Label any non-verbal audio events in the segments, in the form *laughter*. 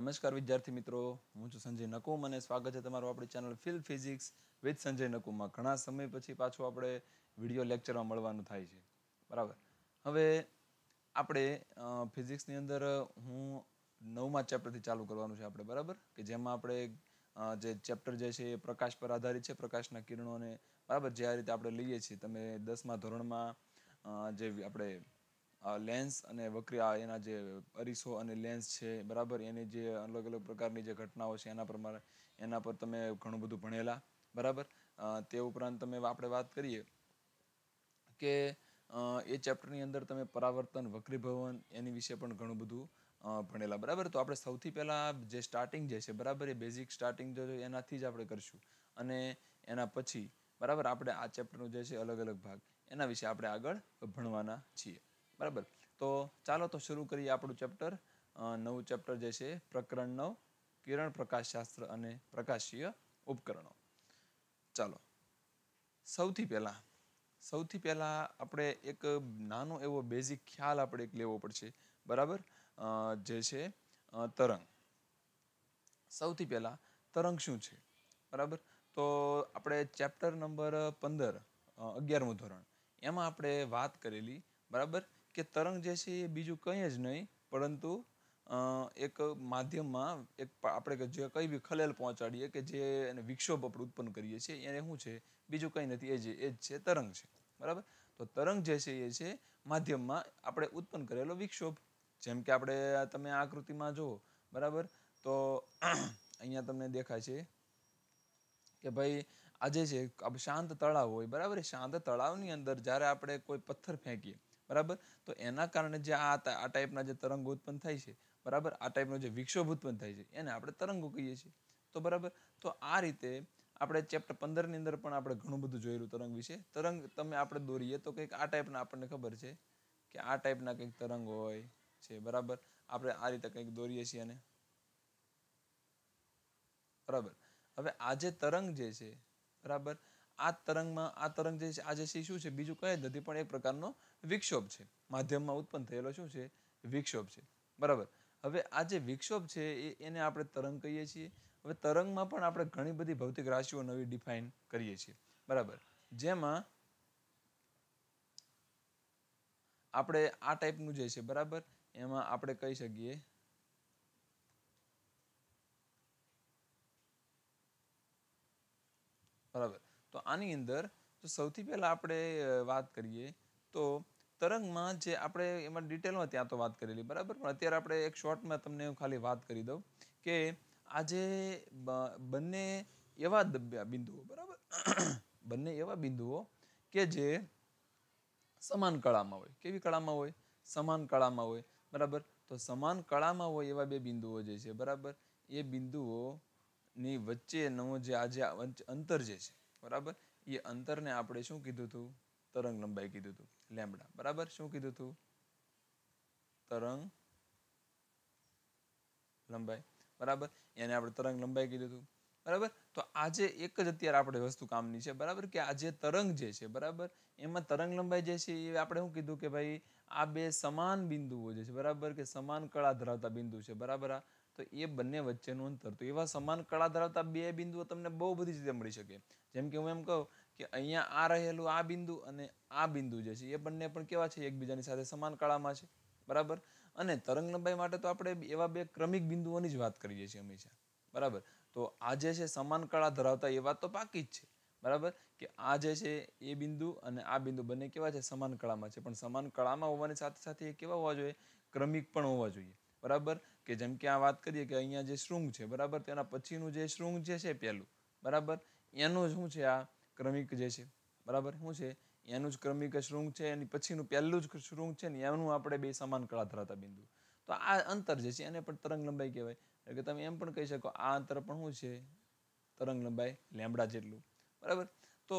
નમસ્કાર વિદ્યાર્થી મિત્રો હું છું સંજય નકુમ અને સ્વાગત છે તમારું આપણી ચેનલ ફિલ ફિઝિક્સ વિથ સંજય નકુમમાં ઘણા સમય પછી પાછું આપણે વિડીયો લેક્ચરમાં મળવાનું થાય છે બરાબર હવે આપણે ફિઝિક્સની અંદર હું નવમા ચેપ્ટરથી ચાલુ કરવાનું છે આપણે બરાબર કે જેમાં આપણે જે ચેપ્ટર જે છે એ પ્રકાશ પર આધારિત છે પ્રકાશના કિરણોને બરાબર જે આ રીતે આપણે લઈએ છીએ તમે દસમા ધોરણમાં જે આપણે લેન્સ અને વક્રી એના જે અરીસો અને લેન્સ છે બરાબર એની જે અલગ અલગ પ્રકારની જે ઘટનાઓ છે એના પ્રમાણે એના પર તમે ઘણું બધું ભણેલા બરાબર તે ઉપરાંત તમે આપણે વાત કરીએ કે એ ચેપ્ટરની અંદર તમે પરાવર્તન વક્રીભવન એની વિશે પણ ઘણું બધું ભણેલા બરાબર તો આપણે સૌથી પહેલાં જે સ્ટાર્ટિંગ જે છે બરાબર એ બેઝિક સ્ટાર્ટિંગ જો એનાથી જ આપણે કરશું અને એના પછી બરાબર આપણે આ ચેપ્ટરનું જે છે અલગ અલગ ભાગ એના વિશે આપણે આગળ ભણવાના છીએ બરાબર તો ચાલો તો શરૂ કરીએ આપણું ચેપ્ટર નવું ચેપ્ટર જે છે પ્રકરણ નવ કિરણ પ્રકાશશાસ્ત્ર અને પ્રકાશીય ઉપકરણો ચાલો સૌથી પહેલાં સૌથી પહેલાં આપણે એક નાનો એવો બેઝિક ખ્યાલ આપણે એક લેવો પડશે બરાબર જે છે તરંગ સૌથી પહેલાં તરંગ શું છે બરાબર તો આપણે ચેપ્ટર નંબર પંદર અગિયારમું ધોરણ એમાં આપણે વાત કરેલી બરાબર કે તરંગ જે છે એ બીજું કંઈ જ નહીં પરંતુ એક માધ્યમમાં એક આપણે જે કંઈ બી ખલેલ પહોંચાડીએ કે જે એને વિક્ષોભ આપણે ઉત્પન્ન કરીએ છીએ એને શું છે બીજું કંઈ નથી એ જ એ જ છે તરંગ છે બરાબર તો તરંગ જે છે એ છે માધ્યમમાં આપણે ઉત્પન્ન કરેલો વિક્ષોભ જેમ કે આપણે તમે આકૃતિમાં જુઓ બરાબર તો *clears throat* અહીંયા તમને દેખાય છે કે ભાઈ આજે છે શાંત તળાવ હોય બરાબર શાંત તળાવની અંદર જ્યારે આપણે કોઈ પથ્થર ફેંકીએ બરાબર તો એના કારણે જે આ આ ટાઈપના જે તરંગો ઉત્પન્ન થાય છે બરાબર આ ટાઈપનો જે વિક્ષોભ ઉત્પન્ન થાય છે એને આપણે તરંગો કહીએ છીએ તો બરાબર તો આ રીતે આપણે ચેપ્ટર પંદરની અંદર પણ આપણે ઘણું બધું જોયેલું તરંગ વિશે તરંગ તમે આપણે દોરીએ તો કંઈક આ ટાઈપના આપણને ખબર છે કે આ ટાઈપના કંઈક તરંગ હોય છે બરાબર આપણે આ રીતે કંઈક દોરીએ છીએ અને બરાબર હવે આજે તરંગ જે છે બરાબર આ તરંગમાં આ તરંગ જે છે આજે જે છે શું છે બીજું કંઈ જ નથી પણ એક પ્રકારનો વિક્ષોભ છે માધ્યમમાં ઉત્પન્ન થયેલો શું છે વિક્ષોભ છે બરાબર હવે આ જે વિક્ષોભ છે એ એને આપણે તરંગ કહીએ છીએ હવે તરંગમાં પણ આપણે ઘણી બધી ભૌતિક રાશિઓ નવી ડિફાઇન કરીએ છીએ બરાબર જેમાં આપણે આ ટાઈપનું જે છે બરાબર એમાં આપણે કહી શકીએ બરાબર તો આની અંદર સૌથી પહેલાં આપણે વાત કરીએ તો તરંગમાં જે આપણે એમાં ડિટેલમાં ત્યાં તો વાત કરેલી બરાબર પણ અત્યારે આપણે એક શોર્ટમાં તમને હું ખાલી વાત કરી દઉં કે આજે બંને એવા દબ્યા બિંદુઓ બરાબર *clears throat* બંને એવા બિંદુઓ કે જે સમાન કળામાં હોય કેવી કળામાં હોય સમાન કળામાં હોય બરાબર તો સમાન કળામાં હોય એવા બે બિંદુઓ જે છે બરાબર એ બિંદુઓની વચ્ચેનો જે આજે અંતર જે છે બરાબર એ અંતરને આપણે શું કીધું હતું તરંગ લંબાઈ કીધું હતું લેમડા બરાબર શું કીધું હતું તરંગ લંબાઈ બરાબર એને આપણે તરંગ લંબાઈ કીધું હતું બરાબર તો આજે એક જ અત્યારે આપણે વસ્તુ કામની છે બરાબર કે આ તરંગ જે છે બરાબર એમાં તરંગ લંબાઈ જે છે એ આપણે શું કીધું કે ભાઈ આ બે સમાન બિંદુઓ જે છે બરાબર કે સમાન કળા ધરાવતા બિંદુ છે બરાબર આ તો એ બંને વચ્ચેનું અંતર તો એવા સમાન કળા ધરાવતા બે બિંદુઓ તમને બહુ બધી રીતે મળી શકે જેમ કે હું એમ કહું કે અહીંયા આ રહેલું આ બિંદુ અને આ બિંદુ જે છે એ બંને પણ કેવા છે એકબીજાની સાથે સમાન કળામાં છે બરાબર અને તરંગ લંબાઈ માટે તો આપણે એવા બે ક્રમિક બિંદુઓની જ વાત કરીએ છીએ હંમેશા બરાબર તો આ જે છે સમાન કળા ધરાવતા એ વાત તો પાકી જ છે બરાબર કે આ જે છે એ બિંદુ અને આ બિંદુ બંને કેવા છે સમાન કળામાં છે પણ સમાન કળામાં હોવાની સાથે સાથે એ કેવા હોવા જોઈએ ક્રમિક પણ હોવા જોઈએ બરાબર કે જેમ કે આ વાત કરીએ કે અહીંયા જે શૃંગ છે બરાબર તેના પછીનું જે શૃંગ જે છે પહેલું બરાબર એનું શું છે આ ક્રમિક જે છે બરાબર શું છે એનું જ ક્રમિક શૃંગ છે એની પછીનું પહેલું જ શૃંગ છે ને એનું આપણે બે સમાન કળા ધરાવતા બિંદુ તો આ અંતર જે છે એને પણ તરંગ લંબાઈ કહેવાય એટલે કે તમે એમ પણ કહી શકો આ અંતર પણ શું છે તરંગ લંબાઈ લેમડા જેટલું બરાબર તો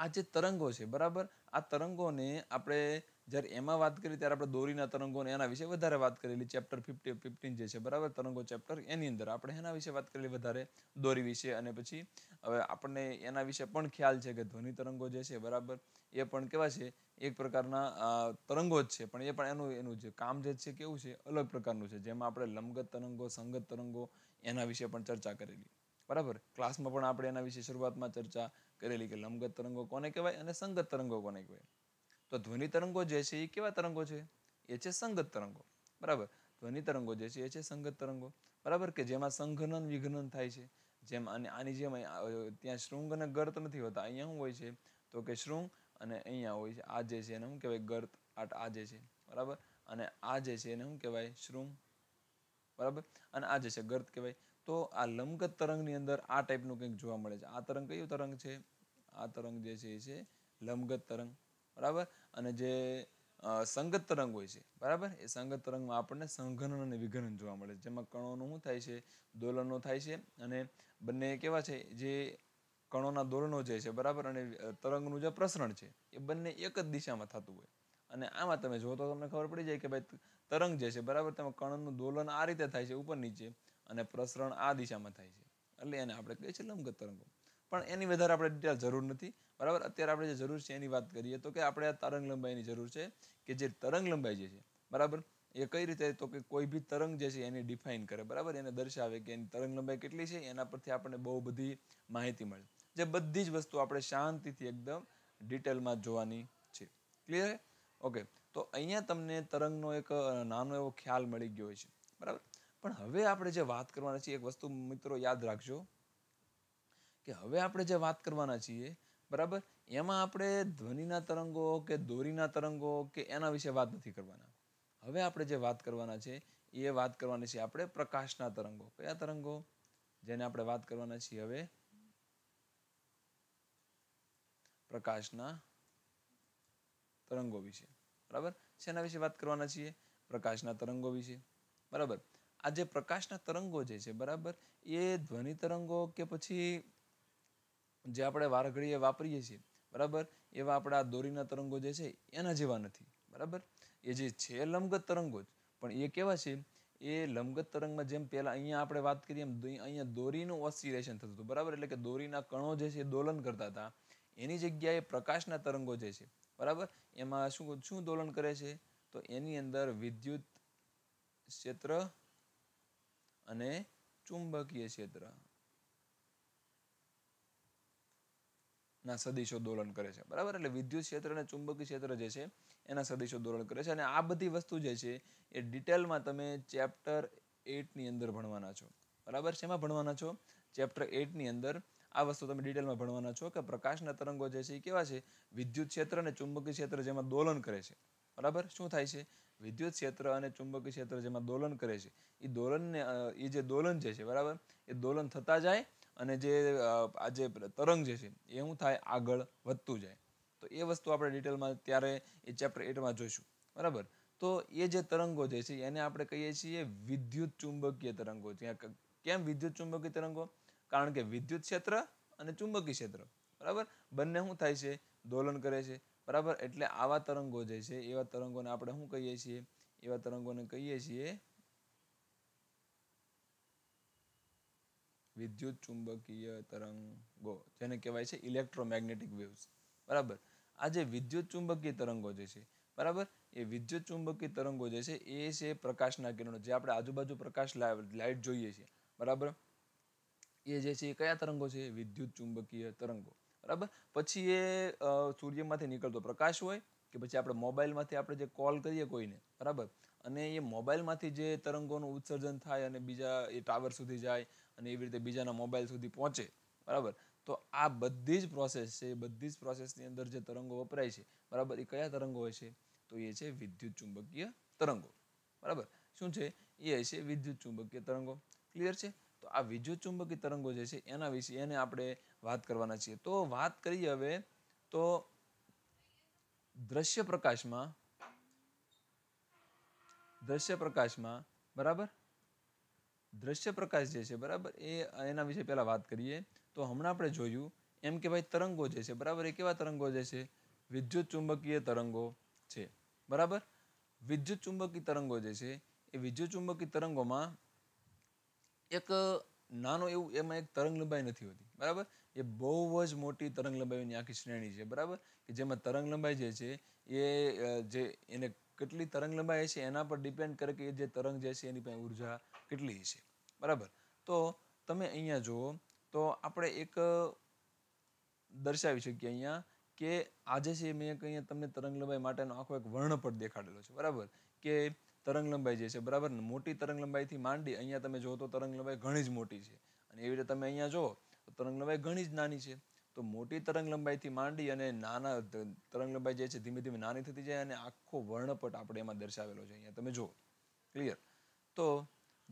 આ જે તરંગો છે બરાબર આ તરંગોને આપણે જ્યારે એમાં વાત કરી ત્યારે આપણે દોરીના તરંગો એના વિશે વધારે વાત કરેલી ચેપ્ટર ફિફ્ટી ફિફ્ટીન જે છે બરાબર તરંગો ચેપ્ટર એની અંદર આપણે એના વિશે વાત કરેલી વધારે દોરી વિશે અને પછી હવે આપણને એના વિશે પણ ખ્યાલ છે કે ધ્વનિ તરંગો જે છે બરાબર એ પણ કેવા છે એક પ્રકારના તરંગો જ છે પણ એ પણ એનું એનું જે કામ જે છે કેવું છે અલગ પ્રકારનું છે જેમાં આપણે લંબગત તરંગો સંગત તરંગો એના વિશે પણ ચર્ચા કરેલી બરાબર ક્લાસમાં પણ આપણે એના વિશે શરૂઆતમાં ચર્ચા કરેલી કે લંબગત તરંગો કોને કહેવાય અને સંગત તરંગો કોને કહેવાય તો ધ્વનિ તરંગો જે છે એ કેવા તરંગો છે એ છે સંગત તરંગો બરાબર ધ્વનિ તરંગો જે છે એ છે સંગત તરંગો બરાબર કે જેમાં સંઘનન વિઘનન થાય છે જેમ અને આની જેમ ત્યાં શૃંગ અને ગર્ત નથી હોતા અહીંયા શું હોય છે તો કે શૃંગ અને અહીંયા હોય છે આ જે છે એને શું કહેવાય ગર્ત આટ આ જે છે બરાબર અને આ જે છે એને શું કહેવાય શૃંગ બરાબર અને આ જે છે ગર્ત કહેવાય તો આ લંબગત તરંગની અંદર આ ટાઈપનું કંઈક જોવા મળે છે આ તરંગ કયું તરંગ છે આ તરંગ જે છે એ છે લંબગત તરંગ બરાબર અને જે સંગત તરંગ હોય છે બરાબર એ સંગત તરંગમાં આપણને સંઘનન અને વિઘનન જોવા મળે છે જેમાં કણોનું શું થાય છે દોલનો થાય છે અને બંને કેવા છે જે કણોના દોલનો જે છે બરાબર અને તરંગનું જે પ્રસરણ છે એ બંને એક જ દિશામાં થતું હોય અને આમાં તમે જો તો તમને ખબર પડી જાય કે ભાઈ તરંગ જે છે બરાબર તેમાં કણનું દોલન આ રીતે થાય છે ઉપર નીચે અને પ્રસરણ આ દિશામાં થાય છે એટલે એને આપણે કહીએ છીએ લંબગત તરંગો પણ એની વધારે આપણે ડિટેલ જરૂર નથી બરાબર અત્યારે આપણે જે જરૂર છે એની વાત કરીએ તો કે આપણે આ તરંગ લંબાઈની જરૂર છે કે જે તરંગ લંબાઈ જે છે બરાબર એ કઈ રીતે તો કે કોઈ બી તરંગ જે છે એને ડિફાઇન કરે બરાબર એને દર્શાવે કે એની તરંગ લંબાઈ કેટલી છે એના પરથી આપણને બહુ બધી માહિતી મળે જે બધી જ વસ્તુ આપણે શાંતિથી એકદમ ડિટેલમાં જોવાની છે ક્લિયર ઓકે તો અહીંયા તમને તરંગનો એક નાનો એવો ખ્યાલ મળી ગયો છે બરાબર પણ હવે આપણે જે વાત કરવાના છે એક વસ્તુ મિત્રો યાદ રાખજો કે હવે આપણે જે વાત કરવાના છીએ બરાબર એમાં આપણે ધ્વનિના તરંગો કે દોરીના તરંગો કે એના વિશે વાત નથી કરવાના હવે આપણે જે વાત કરવાના છે એ વાત કરવાની છે આપણે પ્રકાશના તરંગો કયા તરંગો જેને આપણે વાત કરવાના છીએ હવે પ્રકાશના તરંગો વિશે બરાબર શેના વિશે વાત કરવાના છીએ પ્રકાશના તરંગો વિશે બરાબર આ જે પ્રકાશના તરંગો જે છે બરાબર એ ધ્વનિ તરંગો કે પછી જે આપણે વારઘડીએ વાપરીએ છીએ બરાબર એવા આપણા દોરીના તરંગો જે છે એના જેવા નથી બરાબર એ જે છે લંબગત તરંગો જ પણ એ કેવા છે એ લંબગત તરંગમાં જેમ પહેલાં અહીંયા આપણે વાત કરીએ એમ અહીંયા દોરીનું ઓસિલેશન થતું હતું બરાબર એટલે કે દોરીના કણો જે છે એ દોલન કરતા હતા એની જગ્યાએ પ્રકાશના તરંગો જે છે બરાબર એમાં શું શું દોલન કરે છે તો એની અંદર વિદ્યુત ક્ષેત્ર અને ચુંબકીય ક્ષેત્ર ના સદીશો દોલન કરે છે બરાબર એટલે વિદ્યુત ક્ષેત્ર અને ચુંબકીય ક્ષેત્ર જે છે એના સદીશો દોલન કરે છે અને આ બધી વસ્તુ જે છે એ ડિટેલમાં તમે ચેપ્ટર એટની અંદર ભણવાના છો બરાબર શેમાં ભણવાના છો ચેપ્ટર એટની અંદર આ વસ્તુ તમે ડિટેલમાં ભણવાના છો કે પ્રકાશના તરંગો જે છે એ કેવા છે વિદ્યુત ક્ષેત્ર અને ચુંબકીય ક્ષેત્ર જેમાં દોલન કરે છે બરાબર શું થાય છે વિદ્યુત ક્ષેત્ર અને ચુંબકીય ક્ષેત્ર જેમાં દોલન કરે છે એ દોલનને એ જે દોલન જે છે બરાબર એ દોલન થતા જાય અને જે આ જે તરંગ જે છે એ શું થાય આગળ વધતું જાય તો એ વસ્તુ આપણે ડિટેલમાં ત્યારે એ ચેપ્ટર એટમાં જોઈશું બરાબર તો એ જે તરંગો જે છે એને આપણે કહીએ છીએ વિદ્યુત ચુંબકીય તરંગો જ્યાં કેમ વિદ્યુત ચુંબકીય તરંગો કારણ કે વિદ્યુત ક્ષેત્ર અને ચુંબકીય ક્ષેત્ર બરાબર બંને શું થાય છે દોલન કરે છે બરાબર એટલે આવા તરંગો જે છે એવા તરંગોને આપણે શું કહીએ છીએ એવા તરંગોને કહીએ છીએ વિદ્યુત ચુંબકીય તરંગો જેને કહેવાય છે ઇલેક્ટ્રોમેગ્નેટિક વેવ્સ બરાબર આ જે વિદ્યુત ચુંબકીય તરંગો જે છે બરાબર એ વિદ્યુત ચુંબકીય તરંગો જે છે એ છે પ્રકાશના કિરણો જે આપણે આજુબાજુ પ્રકાશ લાઇટ જોઈએ છીએ બરાબર એ જે છે એ કયા તરંગો છે વિદ્યુત ચુંબકીય તરંગો બરાબર પછી એ સૂર્યમાંથી નીકળતો પ્રકાશ હોય કે પછી આપણે મોબાઈલમાંથી આપણે જે કોલ કરીએ કોઈને બરાબર અને એ મોબાઈલમાંથી જે તરંગોનું ઉત્સર્જન થાય અને બીજા એ ટાવર સુધી જાય અને એવી રીતે બીજાના મોબાઈલ સુધી પહોંચે બરાબર તો આ બધી જ પ્રોસેસ છે બધી જ પ્રોસેસની અંદર જે તરંગો વપરાય છે બરાબર એ કયા તરંગો હોય છે તો એ છે વિદ્યુત ચુંબકીય તરંગો બરાબર શું છે એ છે વિદ્યુત ચુંબકીય તરંગો ક્લિયર છે તો આ વિદ્યુત ચુંબકીય તરંગો જે છે એના વિશે એને આપણે વાત કરવાના છીએ તો વાત કરીએ હવે તો દ્રશ્ય પ્રકાશમાં દ્રશ્ય પ્રકાશમાં બરાબર દ્રશ્ય પ્રકાશ જે છે બરાબર એ એના વિશે પહેલાં વાત કરીએ તો હમણાં આપણે જોયું એમ કે ભાઈ તરંગો જે છે બરાબર એ કેવા તરંગો જે છે વિદ્યુત ચુંબકીય તરંગો છે બરાબર વિદ્યુત ચુંબકીય તરંગો જે છે એ વિદ્યુત ચુંબકીય તરંગોમાં એક નાનો એવું એમાં એક તરંગ લંબાઈ નથી હોતી બરાબર એ બહુ જ મોટી તરંગ લંબાઈની આખી શ્રેણી છે બરાબર કે જેમાં તરંગ લંબાઈ જે છે એ જે એને કેટલી તરંગ લંબાઈ છે એના પર ડિપેન્ડ કરે કે એ જે તરંગ જે છે એની પાસે ઉર્જા કેટલી હશે બરાબર તો તમે અહીંયા જુઓ તો આપણે એક દર્શાવી શકીએ અહીંયા કે આજે છે મેં એક તમને તરંગ લંબાઈ માટેનો આખો એક વર્ણપટ દેખાડેલો છે બરાબર કે તરંગ લંબાઈ જે છે બરાબર ને મોટી તરંગ લંબાઈથી માંડી અહીંયા તમે જુઓ તો તરંગ લંબાઈ ઘણી જ મોટી છે અને એવી રીતે તમે અહીંયા જુઓ તો તરંગ લંબાઈ ઘણી જ નાની છે તો મોટી તરંગ લંબાઈથી માંડી અને નાના તરંગ લંબાઈ જે છે ધીમે ધીમે નાની થતી જાય અને આખો વર્ણપટ આપણે એમાં દર્શાવેલો છે અહીંયા તમે જુઓ ક્લિયર તો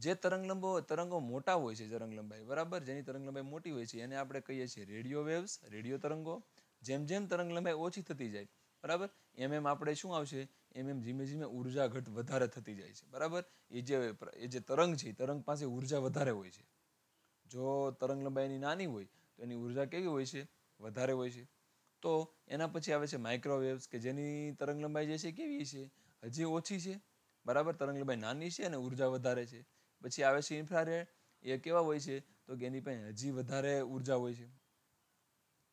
જે તરંગલંબો તરંગો મોટા હોય છે તરંગલંબાઈ બરાબર જેની તરંગલંબાઈ મોટી હોય છે એને આપણે કહીએ છીએ રેડિયો વેવ્સ રેડિયો તરંગો જેમ જેમ તરંગલંબાઈ ઓછી થતી જાય બરાબર એમ એમ આપણે શું આવશે એમ એમ ધીમે ધીમે ઉર્જા ઘટ વધારે થતી જાય છે બરાબર એ જે એ જે તરંગ છે તરંગ પાસે ઉર્જા વધારે હોય છે જો તરંગલંબાઈની નાની હોય તો એની ઉર્જા કેવી હોય છે વધારે હોય છે તો એના પછી આવે છે માઇક્રોવેવ્સ કે જેની તરંગલંબાઈ જે છે કેવી છે હજી ઓછી છે બરાબર તરંગલંબાઈ નાની છે અને ઉર્જા વધારે છે પછી આવે છે ઇન્ફ્રારેડ એ કેવા હોય છે તો કે એની પાસે હજી વધારે ઉર્જા હોય છે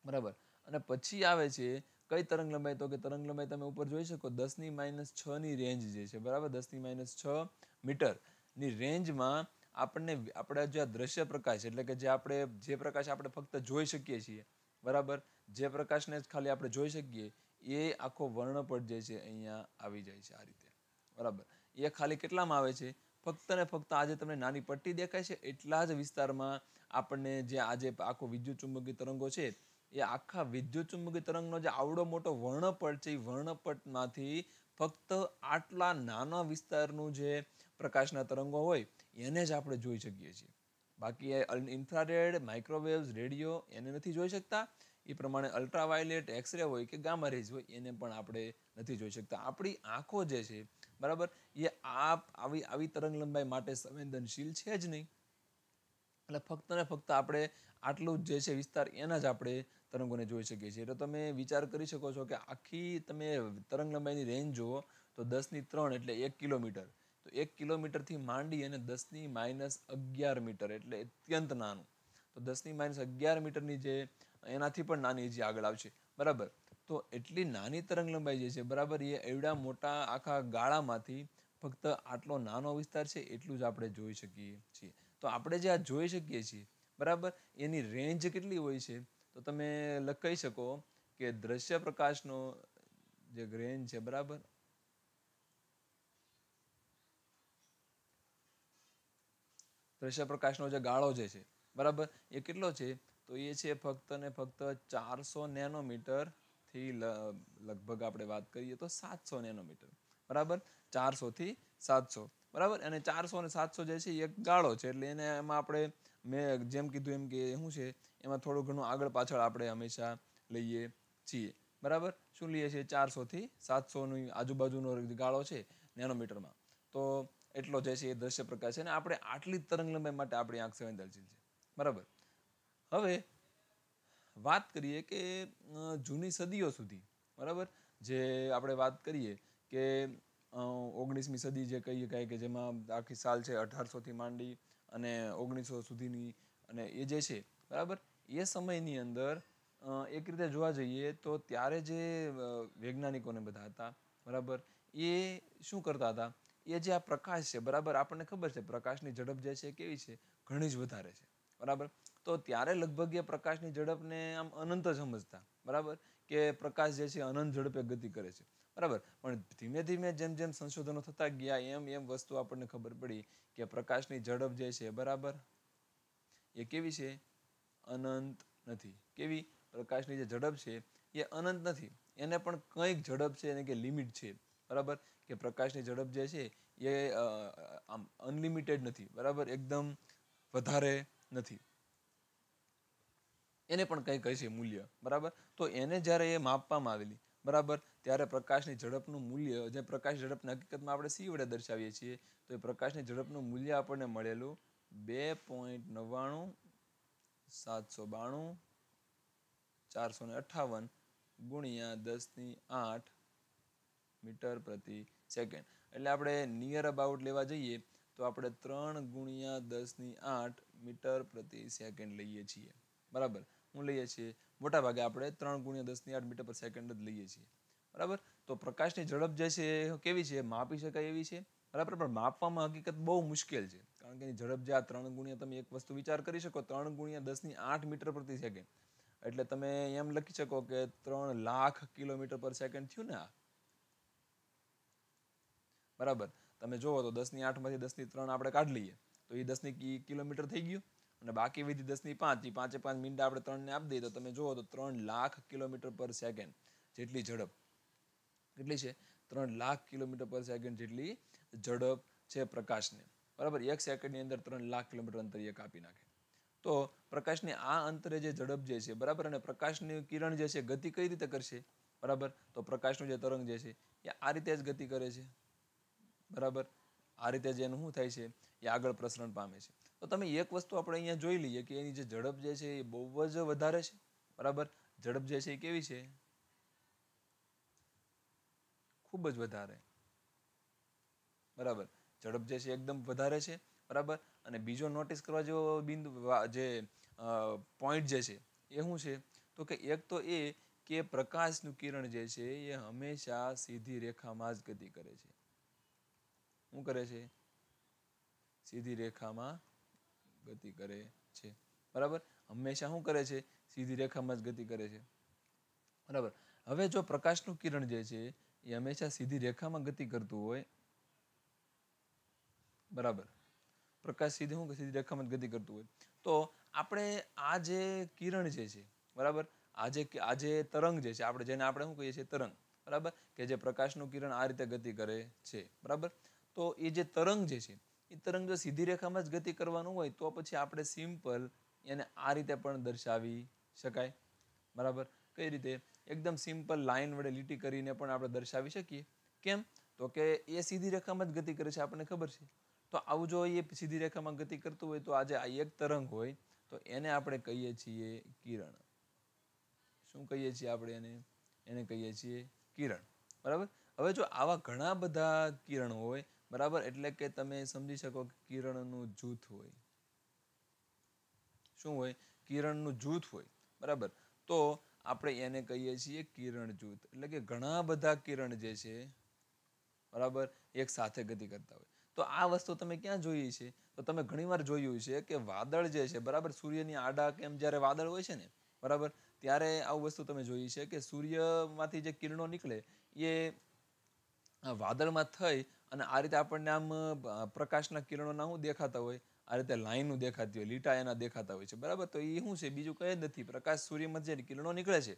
બરાબર અને પછી આવે છે કઈ તરંગ લંબાઈ તો કે તરંગ લંબાઈ તમે ઉપર જોઈ શકો દસની માઇનસ છની રેન્જ જે છે બરાબર દસની માઇનસ છ મીટરની રેન્જમાં આપણને આપણા જે દ્રશ્ય પ્રકાશ એટલે કે જે આપણે જે પ્રકાશ આપણે ફક્ત જોઈ શકીએ છીએ બરાબર જે પ્રકાશને જ ખાલી આપણે જોઈ શકીએ એ આખો વર્ણપટ જે છે અહીંયા આવી જાય છે આ રીતે બરાબર એ ખાલી કેટલામાં આવે છે ફક્ત ને ફક્ત આજે તમને નાની પટ્ટી દેખાય છે એટલા જ વિસ્તારમાં આપણને જે આજે આખો વિદ્યુત ચુંબકીય તરંગો છે એ આખા વિદ્યુત ચુંબકીય તરંગનો જે આવડો મોટો વર્ણપટ છે એ વર્ણપટમાંથી ફક્ત આટલા નાના વિસ્તારનું જે પ્રકાશના તરંગો હોય એને જ આપણે જોઈ શકીએ છીએ બાકી ઇન્ફ્રારેડ માઇક્રોવેવ્સ રેડિયો એને નથી જોઈ શકતા એ પ્રમાણે અલ્ટ્રાવાયોલેટ એક્સરે હોય કે ગામા રેઝ હોય એને પણ આપણે નથી જોઈ શકતા આપણી આંખો જે છે બરાબર એ આપ આવી આવી તરંગલંબાઈ માટે સંવેદનશીલ છે જ નહીં એટલે ફક્ત ને ફક્ત આપણે આટલું જે છે વિસ્તાર એના જ આપણે તરંગોને જોઈ શકીએ છીએ એટલે તમે વિચાર કરી શકો છો કે આખી તમે તરંગલંબાઈની રેન્જ જુઓ તો દસની ત્રણ એટલે એક કિલોમીટર તો એક કિલોમીટરથી માંડી અને દસની માઇનસ અગિયાર મીટર એટલે અત્યંત નાનું તો દસની માઇનસ અગિયાર મીટરની જે એનાથી પણ નાની જે આગળ આવશે બરાબર તો એટલી નાની તરંગ લંબાઈ જે છે બરાબર એ એવડા મોટા આખા ગાળામાંથી ફક્ત આટલો નાનો વિસ્તાર છે એટલું જ આપણે જોઈ શકીએ છીએ તો આપણે જે આ જોઈ શકીએ છીએ બરાબર એની રેન્જ કેટલી હોય છે તો તમે લખાઈ શકો કે દ્રશ્ય પ્રકાશનો જે રેન્જ છે બરાબર દ્રશ્ય પ્રકાશનો જે ગાળો જે છે બરાબર એ કેટલો છે તો એ છે ફક્ત ને ફક્ત ચારસો નેનોમીટર થી લગભગ આપણે વાત કરીએ તો સાતસો નેનોમીટર બરાબર ચારસોથી સાતસો બરાબર અને ચારસો અને સાતસો જે છે એ એક ગાળો છે એટલે એને એમાં આપણે મેં જેમ કીધું એમ કે શું છે એમાં થોડું ઘણું આગળ પાછળ આપણે હંમેશા લઈએ છીએ બરાબર શું લઈએ છીએ ચારસો થી સાતસોની આજુબાજુનો ગાળો છે નેનોમીટરમાં તો એટલો જે છે એ દ્રશ્ય પ્રકાશ છે અને આપણે આટલી જ તરંગ લંબાઈ માટે આપણી આંખ સંવેદનશીલ છે બરાબર હવે વાત કરીએ કે જૂની સદીઓ સુધી બરાબર જે આપણે વાત કરીએ કે ઓગણીસમી સદી જે કહી શકાય કે જેમાં આખી સાલ છે અઢારસોથી માંડી અને ઓગણીસો સુધીની અને એ જે છે બરાબર એ સમયની અંદર એક રીતે જોવા જઈએ તો ત્યારે જે વૈજ્ઞાનિકોને બધા હતા બરાબર એ શું કરતા હતા એ જે આ પ્રકાશ છે બરાબર આપણને ખબર છે પ્રકાશની ઝડપ જે છે કેવી છે ઘણી જ વધારે છે બરાબર તો ત્યારે લગભગ એ પ્રકાશની ઝડપને આમ અનંત જ સમજતા બરાબર કે પ્રકાશ જે છે અનંત ઝડપે ગતિ કરે છે બરાબર પણ ધીમે ધીમે જેમ જેમ સંશોધનો થતા ગયા એમ એમ વસ્તુ આપણને ખબર પડી કે પ્રકાશની ઝડપ જે છે બરાબર એ કેવી છે અનંત નથી કેવી પ્રકાશની જે ઝડપ છે એ અનંત નથી એને પણ કંઈક ઝડપ છે એને કે લિમિટ છે બરાબર કે પ્રકાશની ઝડપ જે છે એ આમ અનલિમિટેડ નથી બરાબર એકદમ વધારે નથી એને પણ કંઈક હશે મૂલ્ય બરાબર તો એને જ્યારે એ માપવામાં આવેલી બરાબર ત્યારે પ્રકાશની ઝડપનું મૂલ્ય જે પ્રકાશ ઝડપને હકીકતમાં આપણે સી વડે દર્શાવીએ છીએ તો એ પ્રકાશની ઝડપનું મૂલ્ય આપણને મળેલું બે પોઈન્ટ નવ્વાણું સાતસો બાણું ચારસો ને અઠાવન ગુણ્યા દસની આઠ મીટર પ્રતિ સેકન્ડ એટલે આપણે નિયર અબાઉટ લેવા જઈએ તો આપણે ત્રણ ગુણ્યા દસની આઠ મીટર પ્રતિ સેકન્ડ લઈએ છીએ બરાબર હું લઈએ છીએ મોટા ભાગે આપણે ત્રણ ગુણ્યા દસની આઠ મીટર પર સેકન્ડ જ લઈએ છીએ બરાબર તો પ્રકાશની ઝડપ જે છે એ કેવી છે માપી શકાય એવી છે બરાબર પણ માપવામાં હકીકત બહુ મુશ્કેલ છે કારણ કે એની ઝડપ જે આ ત્રણ ગુણ્યા તમે એક વસ્તુ વિચાર કરી શકો ત્રણ ગુણ્યા દસની આઠ મીટર પ્રતિ સેકન્ડ એટલે તમે એમ લખી શકો કે ત્રણ લાખ કિલોમીટર પર સેકન્ડ થયું ને આ બરાબર તમે જોવો તો દસની આઠમાંથી દસની ત્રણ આપણે કાઢ લઈએ તો એ દસની કિલોમીટર થઈ ગયું અને બાકી વિધિ દસની પાંચ એ પાંચે પાંચ મિનિટ આપણે ત્રણને આપી દઈએ તો તમે જુઓ તો ત્રણ લાખ કિલોમીટર પર સેકન્ડ જેટલી ઝડપ કેટલી છે ત્રણ લાખ કિલોમીટર પર સેકન્ડ જેટલી ઝડપ છે પ્રકાશને બરાબર એક સેકન્ડની અંદર ત્રણ લાખ કિલોમીટર અંતર એક આપી નાખે તો પ્રકાશની આ અંતરે જે ઝડપ જે છે બરાબર અને પ્રકાશની કિરણ જે છે ગતિ કઈ રીતે કરશે બરાબર તો પ્રકાશનું જે તરંગ જે છે એ આ રીતે જ ગતિ કરે છે બરાબર આ રીતે જ એનું શું થાય છે એ આગળ પ્રસરણ પામે છે તો તમે એક વસ્તુ આપણે અહીંયા જોઈ લઈએ કે એની જે ઝડપ જે છે એ બહુ જ વધારે છે બરાબર ઝડપ જે છે એ કેવી છે ખૂબ જ વધારે બરાબર ઝડપ જે છે એકદમ વધારે છે બરાબર અને બીજો નોટિસ કરવા જેવો બિંદુ જે પોઈન્ટ જે છે એ શું છે તો કે એક તો એ કે પ્રકાશનું કિરણ જે છે એ હંમેશા સીધી રેખામાં જ ગતિ કરે છે શું કરે છે સીધી રેખામાં ગતિ કરે છે બરાબર હંમેશા શું કરે છે સીધી રેખામાં જ ગતિ કરે છે બરાબર હવે જો પ્રકાશનું કિરણ જે છે એ હંમેશા સીધી રેખામાં ગતિ કરતું હોય બરાબર પ્રકાશ સીધી શું સીધી રેખામાં ગતિ કરતું હોય તો આપણે આ જે કિરણ જે છે બરાબર આજે આજે તરંગ જે છે આપણે જેને આપણે શું કહીએ છીએ તરંગ બરાબર કે જે પ્રકાશનું કિરણ આ રીતે ગતિ કરે છે બરાબર તો એ જે તરંગ જે છે એ તરંગ જો સીધી રેખામાં જ ગતિ કરવાનું હોય તો પછી આપણે સિમ્પલ એને આ રીતે પણ દર્શાવી શકાય બરાબર કઈ રીતે એકદમ સિમ્પલ લાઇન વડે લીટી કરીને પણ આપણે દર્શાવી શકીએ કેમ તો કે એ સીધી રેખામાં જ ગતિ કરે છે આપણને ખબર છે તો આવું જો એ સીધી રેખામાં ગતિ કરતું હોય તો આજે આ એક તરંગ હોય તો એને આપણે કહીએ છીએ કિરણ શું કહીએ છીએ આપણે એને એને કહીએ છીએ કિરણ બરાબર હવે જો આવા ઘણા બધા કિરણો હોય બરાબર એટલે કે તમે સમજી શકો કે કિરણનું જૂથ હોય શું હોય કિરણનું જૂથ હોય બરાબર તો આપણે એને કહીએ છીએ કિરણ જૂથ એટલે કે ઘણા બધા કિરણ જે છે બરાબર એક સાથે ગતિ કરતા હોય તો આ વસ્તુ તમે ક્યાં જોઈ છે તો તમે ઘણીવાર જોયું છે કે વાદળ જે છે બરાબર સૂર્યની આડા કેમ જ્યારે વાદળ હોય છે ને બરાબર ત્યારે આવું વસ્તુ તમે જોઈ છે કે સૂર્યમાંથી જે કિરણો નીકળે એ વાદળમાં થઈ અને આ રીતે આપણને આમ પ્રકાશના કિરણોના શું દેખાતા હોય આ રીતે લાઈનું દેખાતી હોય લીટા એના દેખાતા હોય છે બરાબર તો એ શું છે બીજું કંઈ નથી પ્રકાશ સૂર્યમાં જે કિરણો નીકળે છે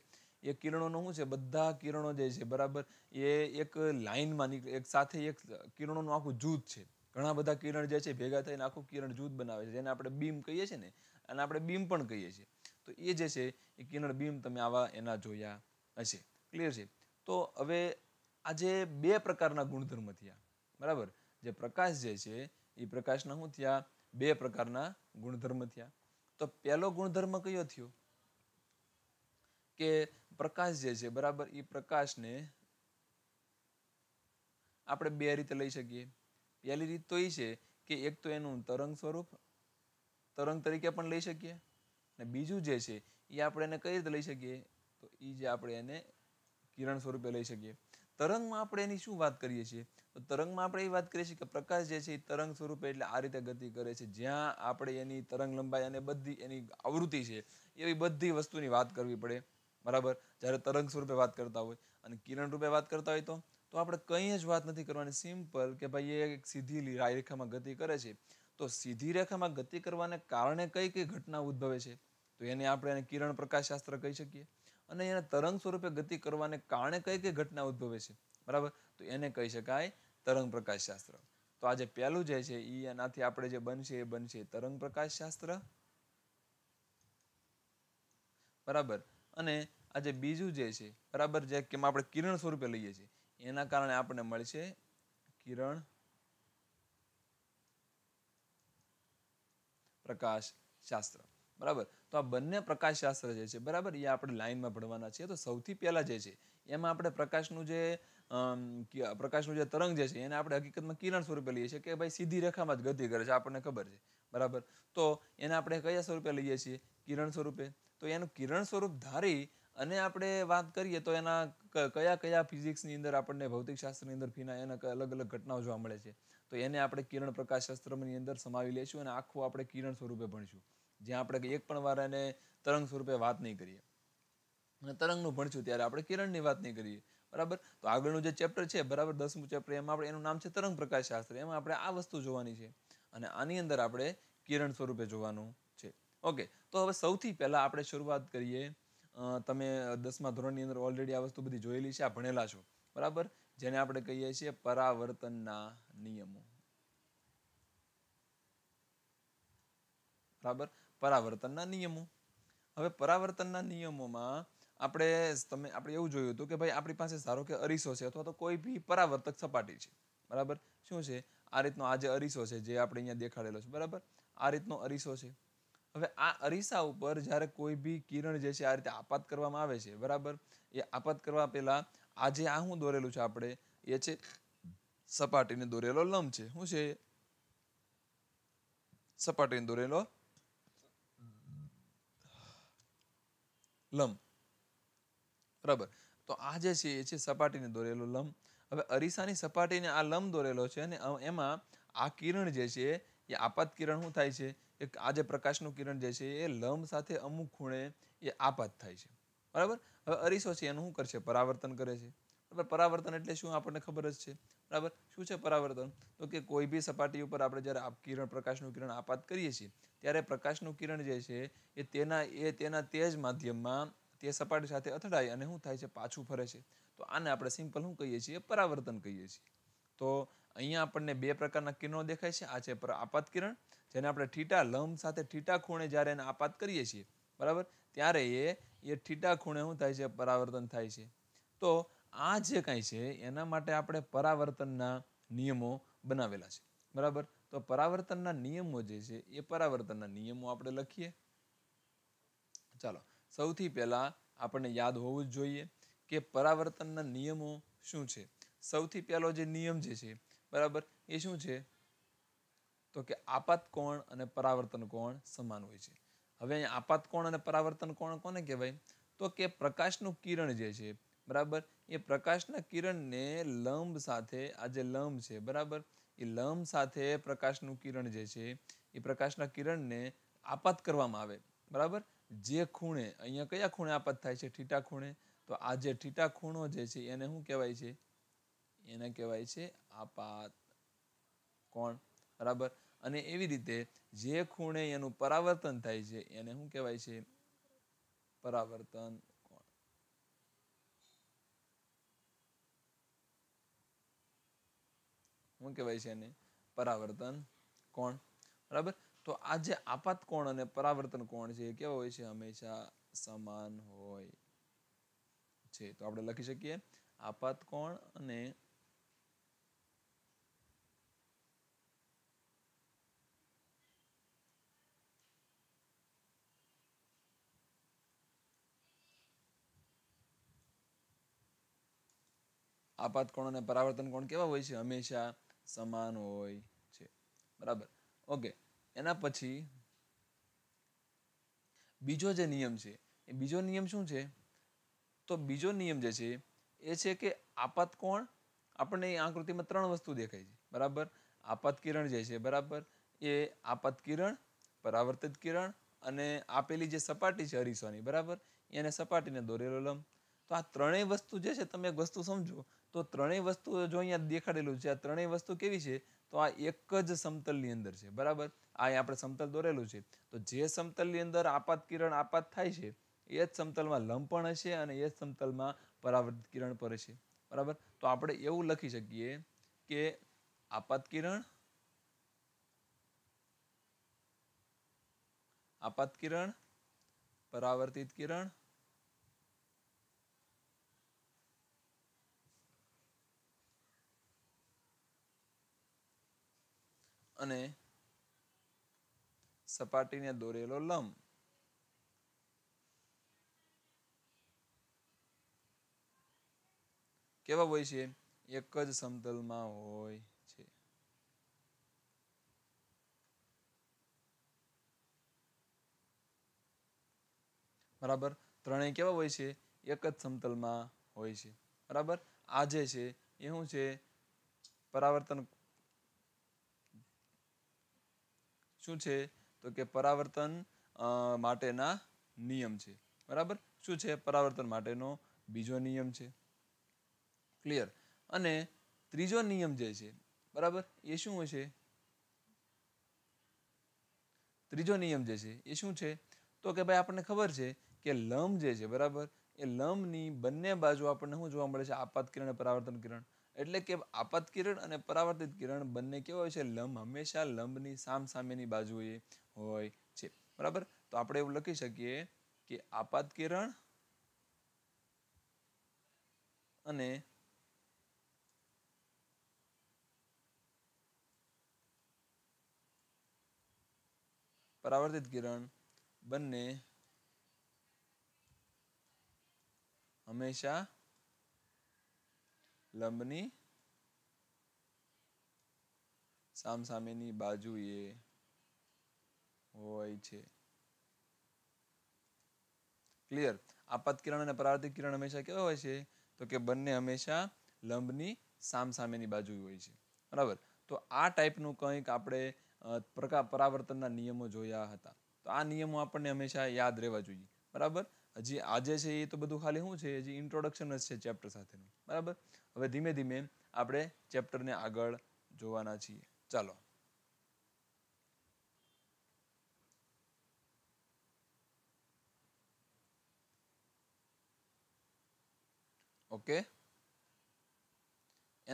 એ કિરણોનું શું છે બધા કિરણો જે છે બરાબર એ એક લાઇનમાં નીકળે એક સાથે એક કિરણોનું આખું જૂથ છે ઘણા બધા કિરણ જે છે ભેગા થઈને આખું કિરણ જૂથ બનાવે છે જેને આપણે બીમ કહીએ છીએ ને અને આપણે બીમ પણ કહીએ છીએ તો એ જે છે એ કિરણ બીમ તમે આવા એના જોયા હશે ક્લિયર છે તો હવે આજે બે પ્રકારના ગુણધર્મ થયા બરાબર જે પ્રકાશ જે છે એ પ્રકાશના શું થયા બે પ્રકારના ગુણધર્મ થયા તો પહેલો ગુણધર્મ કયો થયો કે પ્રકાશ જે છે બરાબર એ પ્રકાશને આપણે બે રીતે લઈ શકીએ પહેલી રીત તો એ છે કે એક તો એનું તરંગ સ્વરૂપ તરંગ તરીકે પણ લઈ શકીએ અને બીજું જે છે એ આપણે એને કઈ રીતે લઈ શકીએ તો એ જે આપણે એને કિરણ સ્વરૂપે લઈ શકીએ તરંગમાં આપણે એની શું વાત કરીએ છીએ તો તરંગમાં આપણે એ વાત કરીએ છીએ કે પ્રકાશ જે છે એ તરંગ સ્વરૂપે એટલે આ રીતે ગતિ કરે છે જ્યાં આપણે એની તરંગ લંબાઈ અને બધી એની આવૃત્તિ છે એવી બધી વસ્તુની વાત કરવી પડે બરાબર જ્યારે તરંગ સ્વરૂપે વાત કરતા હોય અને કિરણ રૂપે વાત કરતા હોય તો તો આપણે કંઈ જ વાત નથી કરવાની સિમ્પલ કે ભાઈ એ એક સીધી રેખામાં ગતિ કરે છે તો સીધી રેખામાં ગતિ કરવાને કારણે કઈ કઈ ઘટના ઉદ્ભવે છે તો એને આપણે એને કિરણ પ્રકાશ શાસ્ત્ર કહી શકીએ અને એના તરંગ સ્વરૂપે ગતિ કરવાને કારણે કઈ કઈ ઘટના ઉદ્ભવે છે બરાબર તો એને કહી શકાય તરંગ પ્રકાશ શાસ્ત્ર તો આજે પહેલું જે છે એ એનાથી આપણે જે બનશે એ બનશે તરંગ પ્રકાશ શાસ્ત્ર બરાબર અને આજે બીજું જે છે બરાબર જે કેમ આપણે કિરણ સ્વરૂપે લઈએ છીએ એના કારણે આપણને મળશે કિરણ પ્રકાશ શાસ્ત્ર બરાબર તો આ બંને પ્રકાશશાસ્ત્ર જે છે બરાબર એ આપણે લાઇનમાં ભણવાના છીએ તો સૌથી પહેલાં જે છે એમાં આપણે પ્રકાશનું જે પ્રકાશનું જે તરંગ જે છે એને આપણે હકીકતમાં કિરણ સ્વરૂપે લઈએ છીએ કે ભાઈ સીધી રેખામાં જ ગતિ કરે છે આપણને ખબર છે બરાબર તો એને આપણે કયા સ્વરૂપે લઈએ છીએ કિરણ સ્વરૂપે તો એનું કિરણ સ્વરૂપ ધારી અને આપણે વાત કરીએ તો એના કયા કયા ફિઝિક્સની અંદર આપણને ભૌતિકશાસ્ત્રની અંદર ફીના એના અલગ અલગ ઘટનાઓ જોવા મળે છે તો એને આપણે કિરણ પ્રકાશશાસ્ત્રની અંદર સમાવી લઈશું અને આખું આપણે કિરણ સ્વરૂપે ભણીશું જ્યાં આપણે એક પણ વાર એને તરંગ સ્વરૂપે વાત નહીં કરીએ અને તરંગનું ભણશું ત્યારે આપણે કિરણની વાત નહીં કરીએ બરાબર તો આગળનું જે ચેપ્ટર છે બરાબર દસમું ચેપ્ટર એમાં આપણે એનું નામ છે તરંગ પ્રકાશ શાસ્ત્ર એમાં આપણે આ વસ્તુ જોવાની છે અને આની અંદર આપણે કિરણ સ્વરૂપે જોવાનું છે ઓકે તો હવે સૌથી પહેલાં આપણે શરૂઆત કરીએ તમે દસમા ધોરણની અંદર ઓલરેડી આ વસ્તુ બધી જોયેલી છે આ ભણેલા છો બરાબર જેને આપણે કહીએ છીએ પરાવર્તનના નિયમો બરાબર પરાવર્તનના નિયમો હવે પરાવર્તનના નિયમોમાં આપણે તમે આપણે એવું જોયું હતું કે ભાઈ આપણી પાસે ધારો કે અરીસો છે અથવા તો કોઈ બી પરાવર્તક સપાટી છે બરાબર શું છે આ રીતનો આ જે અરીસો છે જે આપણે અહીંયા દેખાડેલો છે બરાબર આ રીતનો અરીસો છે હવે આ અરીસા ઉપર જ્યારે કોઈ બી કિરણ જે છે આ રીતે આપાત કરવામાં આવે છે બરાબર એ આપાત કરવા પહેલાં આ જે આ હું દોરેલું છે આપણે એ છે સપાટીને દોરેલો લંબ છે શું છે સપાટીને દોરેલો લંબ બરાબર તો આ જે છે એ છે સપાટીને દોરેલો લંબ હવે અરીસાની સપાટીને આ લંબ દોરેલો છે અને એમાં આ કિરણ જે છે એ આપાત કિરણ શું થાય છે એ આ જે પ્રકાશનું કિરણ જે છે એ લંબ સાથે અમુક ખૂણે એ આપાત થાય છે બરાબર હવે અરીસો છે એનું શું કરશે પરાવર્તન કરે છે બરાબર પરાવર્તન એટલે શું આપણને ખબર જ છે બરાબર શું છે પરાવર્તન તો કે કોઈ બી સપાટી ઉપર આપણે જ્યારે આ કિરણ પ્રકાશનું કિરણ આપાત કરીએ છીએ ત્યારે પ્રકાશનું કિરણ જે છે એ તેના એ તેના તેજ માધ્યમમાં તે સપાટી સાથે અથડાય અને શું થાય છે પાછું ફરે છે તો આને આપણે સિમ્પલ શું કહીએ છીએ પરાવર્તન કહીએ છીએ તો અહીંયા આપણને બે પ્રકારના કિરણો દેખાય છે આ છે પર આપાત કિરણ જેને આપણે ઠીટા લંબ સાથે ઠીટા ખૂણે જ્યારે એને આપાત કરીએ છીએ બરાબર ત્યારે એ એ ઠીટા ખૂણે શું થાય છે પરાવર્તન થાય છે તો આ જે કાંઈ છે એના માટે આપણે પરાવર્તનના નિયમો બનાવેલા છે બરાબર તો પરાવર્તનના નિયમો જે છે એ પરાવર્તનના નિયમો આપણે લખીએ ચાલો સૌથી પહેલાં આપણને યાદ હોવું જ જોઈએ કે પરાવર્તનના નિયમો શું છે સૌથી પહેલો જે નિયમ જે છે બરાબર એ શું છે તો કે આપાત કોણ અને પરાવર્તન કોણ સમાન હોય છે હવે અહીંયા આપાત કોણ અને પરાવર્તન કોણ કોને કહેવાય તો કે પ્રકાશનું કિરણ જે છે બરાબર એ પ્રકાશના કિરણને લંબ સાથે આ જે લંબ છે બરાબર એ લંબ સાથે પ્રકાશનું કિરણ જે છે એ પ્રકાશના કિરણને આપાત કરવામાં આવે બરાબર જે ખૂણે અહીંયા કયા ખૂણે આપાત થાય છે ઠીટા ખૂણે તો આ જે ઠીટા ખૂણો જે છે એને શું કહેવાય છે એને કહેવાય છે આપાત કોણ બરાબર અને એવી રીતે જે ખૂણે એનું પરાવર્તન થાય છે એને શું કહેવાય છે પરાવર્તન શું કહેવાય છે એને પરાવર્તન કોણ બરાબર તો આ જે આપાત કોણ અને પરાવર્તન કોણ છે એ કેવા હોય છે હંમેશા સમાન હોય છે તો આપણે લખી શકીએ આપાત કોણ અને આપાત કોણ અને પરાવર્તન કોણ કેવા હોય છે હંમેશા સમાન હોય છે બરાબર ઓકે એના પછી બીજો જે નિયમ છે એ બીજો નિયમ શું છે તો બીજો નિયમ જે છે એ છે કે આપાત કોણ આપણને આકૃતિમાં ત્રણ વસ્તુ દેખાય છે બરાબર આપાત કિરણ જે છે બરાબર એ આપાત કિરણ પરાવર્તિત કિરણ અને આપેલી જે સપાટી છે અરીસાની બરાબર એને સપાટીને દોરેલો લંબ તો આ ત્રણેય વસ્તુ જે છે તમે એક વસ્તુ સમજો તો ત્રણેય વસ્તુ જો અહીંયા દેખાડેલું છે આ ત્રણેય વસ્તુ કેવી છે તો આ એક જ સમતલની અંદર છે બરાબર આ આપણે સમતલ દોરેલું છે તો જે સમતલની અંદર આપાત કિરણ આપાત થાય છે એ જ સમતલમાં લંપણ હશે અને એ જ સમતલમાં પરાવર્તિત કિરણ પર હશે બરાબર તો આપણે એવું લખી શકીએ કે આપાત કિરણ આપાત કિરણ પરાવર્તિત કિરણ અને સપાટીને દોરેલો લંબ કેવા હોય છે એક જ સમતલમાં હોય છે બરાબર ત્રણેય કેવા હોય છે એક જ સમતલમાં હોય છે બરાબર આ જે છે એ શું છે પરાવર્તન શું છે તો કે પરાવર્તન માટેના નિયમ છે બરાબર શું છે પરાવર્તન માટેનો બીજો નિયમ છે ક્લિયર અને ત્રીજો નિયમ જે છે બરાબર એ શું હોય છે ત્રીજો નિયમ જે છે એ શું છે તો કે ભાઈ આપણને ખબર છે કે લંબ જે છે બરાબર એ લંબની બંને બાજુ આપણને શું જોવા મળે છે આપાત કિરણ પરાવર્તન કિરણ એટલે કે આપત કિરણ અને પરાવર્તિત કિરણ બંને કેવા હોય છે લંબ હંમેશા લંબની સામસામેની બાજુએ હોય છે બરાબર તો આપણે એવું લખી શકીએ કે આપાત કિરણ અને પરાવર્તિત કિરણ બંને હંમેશા લંબની સામસામેની બાજુએ હોય છે ક્લિયર આપાત કિરણ અને પરાર્થિક કિરણ હંમેશા કેવા હોય છે તો કે બંને હંમેશા લંબની સામસામેની બાજુ હોય છે બરાબર તો આ ટાઈપનું કંઈક આપણે પ્રકા પરાવર્તનના નિયમો જોયા હતા તો આ નિયમો આપણને હંમેશા યાદ રહેવા જોઈએ બરાબર હજી આજે છે એ તો બધું ખાલી શું છે હજી ઇન્ટ્રોડક્શન જ છે ચેપ્ટર સાથેનું બરાબર હવે ધીમે ધીમે આપણે ચેપ્ટરને આગળ જોવાના છીએ ચાલો ઓકે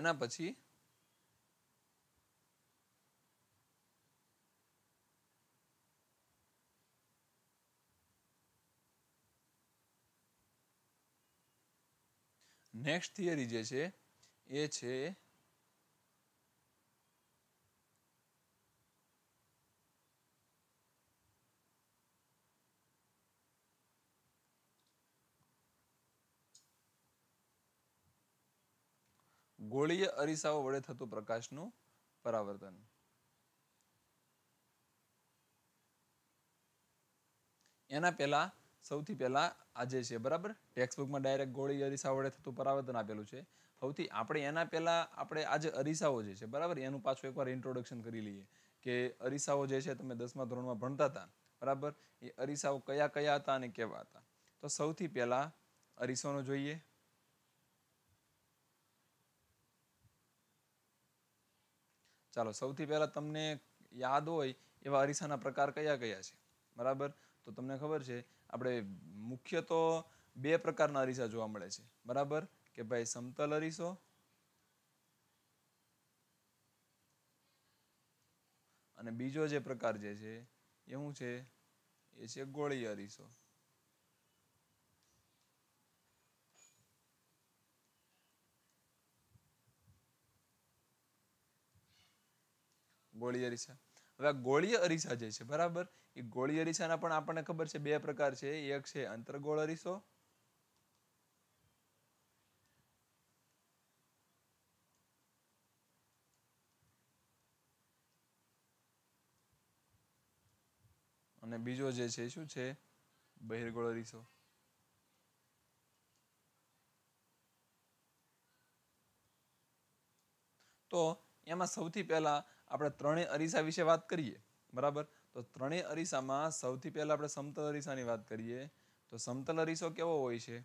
એના પછી નેક્સ્ટ થિયરી જે છે એ છે ગોળીય અરીસાઓ વડે થતું પ્રકાશનું પરાવર્તન એના પહેલા સૌથી પહેલા આજે છે બરાબર ટેક્સ્ટબુકમાં ડાયરેક્ટ ગોળી અરીસા વડે થતું પરાવર્તન આપેલું છે સૌથી આપણે એના પહેલાં આપણે આજે અરીસાઓ જે છે બરાબર એનું પાછું એકવાર ઇન્ટ્રોડક્શન કરી લઈએ કે અરીસાઓ જે છે તમે દસમા ધોરણમાં ભણતા હતા બરાબર એ અરીસાઓ કયા કયા હતા અને કેવા હતા તો સૌથી પહેલાં અરીસાનો જોઈએ ચાલો સૌથી પહેલાં તમને યાદ હોય એવા અરીસાના પ્રકાર કયા કયા છે બરાબર તો તમને ખબર છે આપણે મુખ્ય તો બે પ્રકારના અરીસા જોવા મળે છે બરાબર કે ભાઈ સમતલ અરીસો અને બીજો જે પ્રકાર જે છે એ શું છે એ છે ગોળી અરીસો ગોળી અરીસા હવે આ ગોળીય અરીસા જે છે બરાબર એ ગોળીય અરીસાના પણ આપણને ખબર છે બે પ્રકાર છે એક છે અંતરગોળ અરીસો અને બીજો જે છે શું છે બહિર્ગોળ અરીસો તો એમાં સૌથી પહેલા આપણે ત્રણેય અરીસા વિશે વાત કરીએ બરાબર તો ત્રણેય અરીસામાં સૌથી પહેલાં આપણે સમતલ અરીસાની વાત કરીએ તો સમતલ અરીસો કેવો હોય છે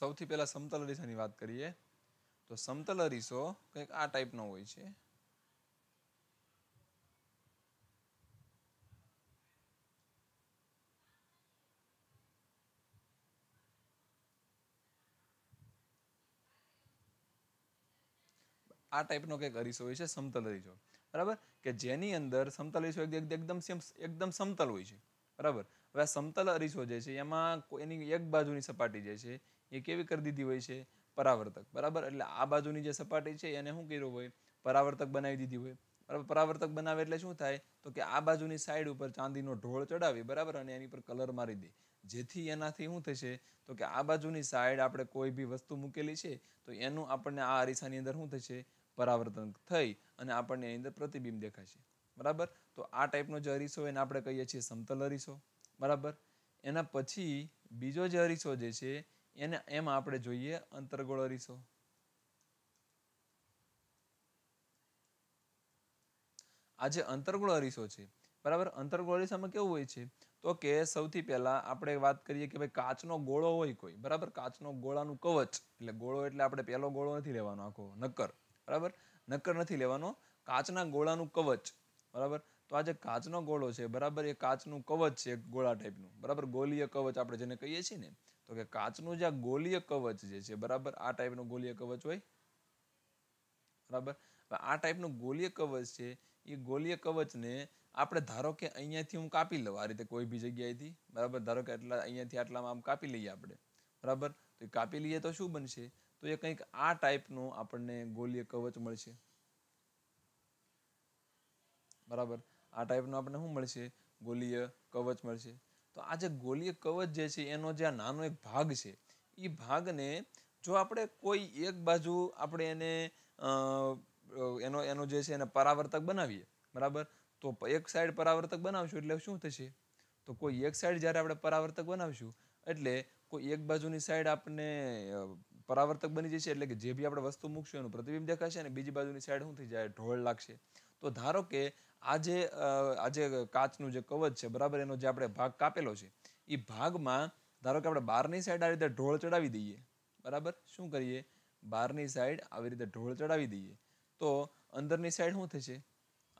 સૌથી પહેલાં સમતલ અરીસાની વાત કરીએ તો સમતલ અરીસો કંઈક આ ટાઈપનો હોય છે આ ટાઈપનો કંઈક અરીસો હોય છે સમતલ અરીસો બરાબર કે જેની અંદર સમતલ અરીસો એકદમ એકદમ સમતલ હોય છે બરાબર હવે આ સમતલ અરીસો જે છે એમાં એની એક બાજુની સપાટી જે છે એ કેવી કરી દીધી હોય છે પરાવર્તક બરાબર એટલે આ બાજુની જે સપાટી છે એને શું કર્યું હોય પરાવર્તક બનાવી દીધી હોય બરાબર પરાવર્તક બનાવે એટલે શું થાય તો કે આ બાજુની સાઈડ ઉપર ચાંદીનો ઢોળ ચડાવી બરાબર અને એની પર કલર મારી દે જેથી એનાથી શું થશે તો કે આ બાજુની સાઈડ આપણે કોઈ બી વસ્તુ મૂકેલી છે તો એનું આપણને આ અરીસાની અંદર શું થશે પરાવર્તન થઈ અને આપણને એની અંદર પ્રતિબિંબ દેખાય છે બરાબર તો આ ટાઈપનો જે અરીસો એને આપણે કહીએ છીએ સમતલ અરીસો બરાબર એના પછી બીજો જે અરીસો જે છે એને એમ આપણે જોઈએ અંતરગોળ અરીસો આ જે અંતરગોળ અરીસો છે બરાબર અંતરગોળ અરીસામાં કેવું હોય છે તો કે સૌથી પહેલા આપણે વાત કરીએ કે ભાઈ કાચનો ગોળો હોય કોઈ બરાબર કાચનો ગોળાનું કવચ એટલે ગોળો એટલે આપણે પહેલો ગોળો નથી લેવાનો આખો નક્કર બરાબર નક્કર નથી લેવાનો કાચના ગોળાનું કવચ બરાબર તો આ જે કાચનો ગોળો છે બરાબર એ કાચનું કવચ છે ગોળા ટાઈપનું બરાબર ગોલીય કવચ આપણે જેને કહીએ છીએ ને તો કે કાચનું જે આ ગોલીય કવચ જે છે બરાબર આ ટાઈપનું ગોલીય કવચ હોય બરાબર આ ટાઈપનું ગોલીય કવચ છે એ ગોલીય કવચને આપણે ધારો કે અહીંયાથી હું કાપી લઉં આ રીતે કોઈ બી જગ્યાએથી બરાબર ધારો કે આટલા અહીંયાથી આટલામાં આમ કાપી લઈએ આપણે બરાબર તો કાપી લઈએ તો શું બનશે તો એ કંઈક આ ટાઈપનું આપણને ગોલીય કવચ મળશે બરાબર આ ટાઈપનું આપણને શું મળશે ગોલીય કવચ મળશે તો આ જે ગોલીય કવચ જે છે એનો જે આ નાનો એક ભાગ છે એ ભાગને જો આપણે કોઈ એક બાજુ આપણે એને એનો એનો જે છે એને પરાવર્તક બનાવીએ બરાબર તો એક સાઈડ પરાવર્તક બનાવશું એટલે શું થશે તો કોઈ એક સાઈડ જ્યારે આપણે પરાવર્તક બનાવશું એટલે કોઈ એક બાજુની સાઈડ આપણને પરાવર્તક બની જશે એટલે કે જે બી આપણે વસ્તુ મૂકશું એનું પ્રતિબિંબ દેખાશે અને બીજી બાજુની સાઈડ શું થઈ જાય ઢોળ લાગશે તો ધારો કે આજે આજે કાચનું જે કવચ છે બરાબર એનો જે આપણે ભાગ કાપેલો છે એ ભાગમાં ધારો કે આપણે બહારની સાઈડ આવી રીતે ઢોળ ચડાવી દઈએ બરાબર શું કરીએ બહારની સાઈડ આવી રીતે ઢોળ ચડાવી દઈએ તો અંદરની સાઈડ શું થશે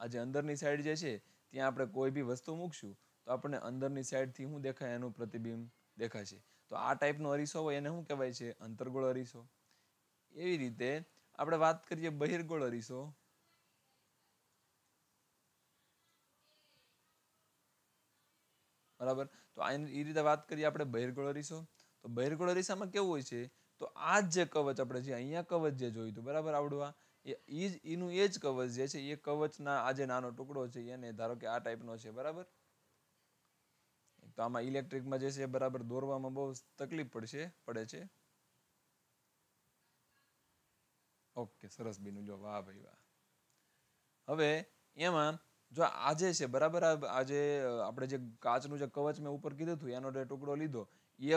આજે અંદરની સાઈડ જે છે ત્યાં આપણે કોઈ બી વસ્તુ મૂકશું તો આપણને અંદરની સાઈડથી શું દેખાય એનું પ્રતિબિંબ દેખાશે તો આ ટાઈપનો અરીસો હોય એને શું કહેવાય છે અંતર્ગોળ અરીસો એવી રીતે આપણે વાત કરીએ બહિર્ગોળ અરીસો બરાબર તો એ રીતે વાત કરીએ આપણે બહિર્ગોળ અરીસો તો બહિર્ગોળ અરીસામાં કેવું હોય છે તો આ જ જે કવચ આપણે જે અહીંયા કવચ જે જોયું હતું બરાબર આવડવા એ જ એનું એ જ કવચ જે છે એ કવચના આ જે નાનો ટુકડો છે એને ધારો કે આ ટાઈપનો છે બરાબર તો આમાં ઇલેક્ટ્રિકમાં જે છે બરાબર દોરવામાં બહુ તકલીફ પડશે પડે છે ઓકે સરસ બીનું જો વાહ ભાઈ વાહ હવે એમાં જો આજે છે બરાબર આજે આપણે જે કાચનું જે કવચ મેં ઉપર કીધું હતું એનો જે ટુકડો લીધો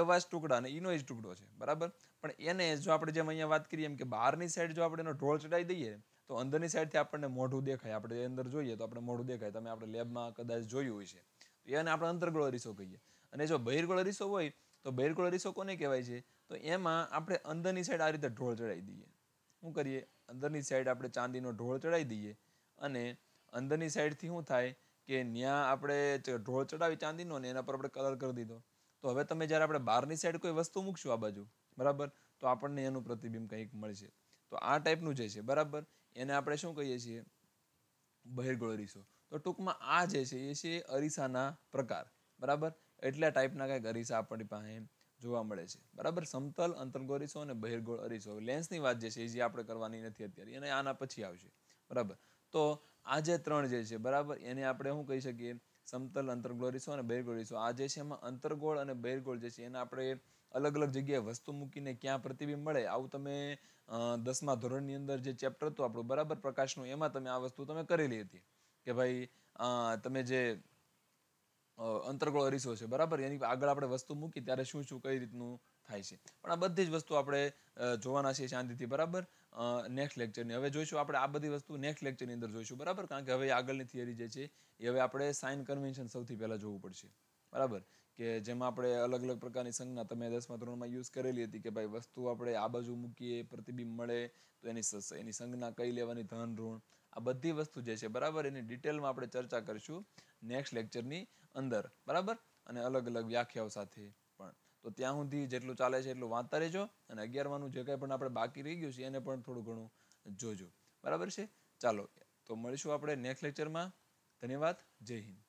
એવા જ ટુકડા અને એનો જ ટુકડો છે બરાબર પણ એને જો આપણે જેમ અહીંયા વાત કરીએ એમ કે બહારની સાઈડ જો આપણે એનો ઢોળ ચડાવી દઈએ તો અંદરની સાઈડથી આપણને મોઢું દેખાય આપણે અંદર જોઈએ તો આપણે મોઢું દેખાય તમે આપણે લેબમાં કદાચ જોયું હોય છે એને આપણે અંતર્ગોળ અરીસો કહીએ અને જો બહિર્ગોળ અરીસો હોય તો બહિર્ગોળ અરીસો કોને કહેવાય છે તો એમાં આપણે અંદરની સાઈડ આ રીતે ઢોળ ચડાવી દઈએ શું કરીએ અંદરની સાઈડ આપણે ચાંદીનો ઢોળ ચડાવી દઈએ અને અંદરની સાઈડથી શું થાય કે ત્યાં આપણે ઢોળ ચડાવી ચાંદીનો ને એના પર આપણે કલર કરી દીધો તો હવે તમે જ્યારે આપણે બહારની સાઈડ કોઈ વસ્તુ મૂકશું આ બાજુ બરાબર તો આપણને એનું પ્રતિબિંબ કંઈક મળશે તો આ ટાઈપનું જે છે બરાબર એને આપણે શું કહીએ છીએ બહિર્ગોળ અરીસો તો ટૂંકમાં આ જે છે એ છે અરીસાના પ્રકાર બરાબર એટલા ટાઈપના કંઈક અરીસા આપણી પાસે જોવા મળે છે બરાબર સમતલ અંતર્ગોળ અરીસો અને બહિર્ગોળ અરીસો લેન્સની વાત જે છે એ જે આપણે કરવાની નથી અત્યારે અને આના પછી આવશે બરાબર તો આ જે ત્રણ જે છે બરાબર એને આપણે શું કહી શકીએ સમતલ અંતર્ગોળ અરીસો અને બહિર્ગોળ અરીસો આ જે છે એમાં અંતર્ગોળ અને બહિર્ગોળ જે છે એને આપણે અલગ અલગ જગ્યાએ વસ્તુ મૂકીને ક્યાં પ્રતિબિંબ મળે આવું તમે દસમા ધોરણની અંદર જે ચેપ્ટર હતું આપણું બરાબર પ્રકાશનું એમાં તમે આ વસ્તુ તમે કરેલી હતી કે ભાઈ તમે જે અંતર્ગોળ અરીસો છે બરાબર એની આગળ આપણે વસ્તુ મૂકી ત્યારે શું શું કઈ રીતનું થાય છે પણ આ બધી જ વસ્તુ આપણે જોવાના છીએ શાંતિથી બરાબર નેક્સ્ટ લેક્ચરની હવે જોઈશું આપણે આ બધી વસ્તુ નેક્સ્ટ લેક્ચરની અંદર જોઈશું બરાબર કારણ કે હવે આગળની થિયરી જે છે એ હવે આપણે સાઇન કન્વેન્શન સૌથી પહેલાં જોવું પડશે બરાબર કે જેમાં આપણે અલગ અલગ પ્રકારની સંજ્ઞા તમે દસમા ધોરણમાં યુઝ કરેલી હતી કે ભાઈ વસ્તુ આપણે આ બાજુ મૂકીએ પ્રતિબિંબ મળે તો એની એની સંજ્ઞા કઈ લેવાની ધન ઋણ આ બધી વસ્તુ જે છે બરાબર એની ડિટેલમાં આપણે ચર્ચા કરીશું નેક્સ્ટ લેક્ચરની અંદર બરાબર અને અલગ અલગ વ્યાખ્યાઓ સાથે પણ તો ત્યાં સુધી જેટલું ચાલે છે એટલું વાંચતા રહેજો અને અગિયારમાંનું જે કંઈ પણ આપણે બાકી રહી ગયું છે એને પણ થોડું ઘણું જોજો બરાબર છે ચાલો તો મળીશું આપણે નેક્સ્ટ લેક્ચરમાં ધન્યવાદ જય હિન્દ